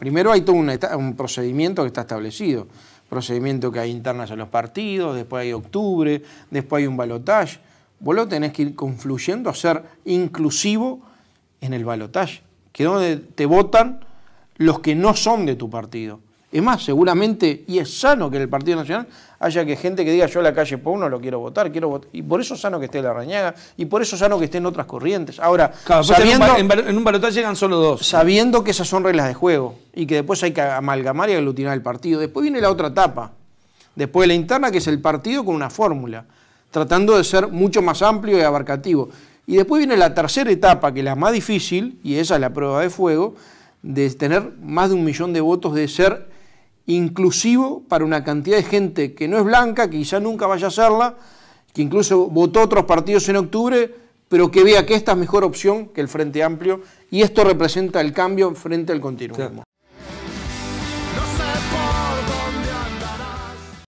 primero hay todo un, procedimiento que está establecido, procedimiento que hay internas en los partidos, después hay octubre, después hay un balotaje. Vos lo tenés que ir confluyendo a ser inclusivo en el balotaje, que es donde te votan los que no son de tu partido. Es más, seguramente, y es sano que en el Partido Nacional haya que gente que diga yo a la calle por no lo quiero votar, quiero votar. Y por eso es sano que esté la rañaga, y por eso es sano que estén otras corrientes. Ahora, sabiendo, pues en, un, en un llegan solo dos. Sabiendo que esas son reglas de juego y que después hay que amalgamar y aglutinar el partido. Después viene la otra etapa. Después la interna, que es el partido con una fórmula, tratando de ser mucho más amplio y abarcativo. Y después viene la tercera etapa, que es la más difícil, y esa es la prueba de fuego, de tener más de un millón de votos, de ser inclusivo para una cantidad de gente que no es blanca, que quizá nunca vaya a serla, que incluso votó otros partidos en octubre, pero que vea que esta es mejor opción que el Frente Amplio y esto representa el cambio frente al continuismo.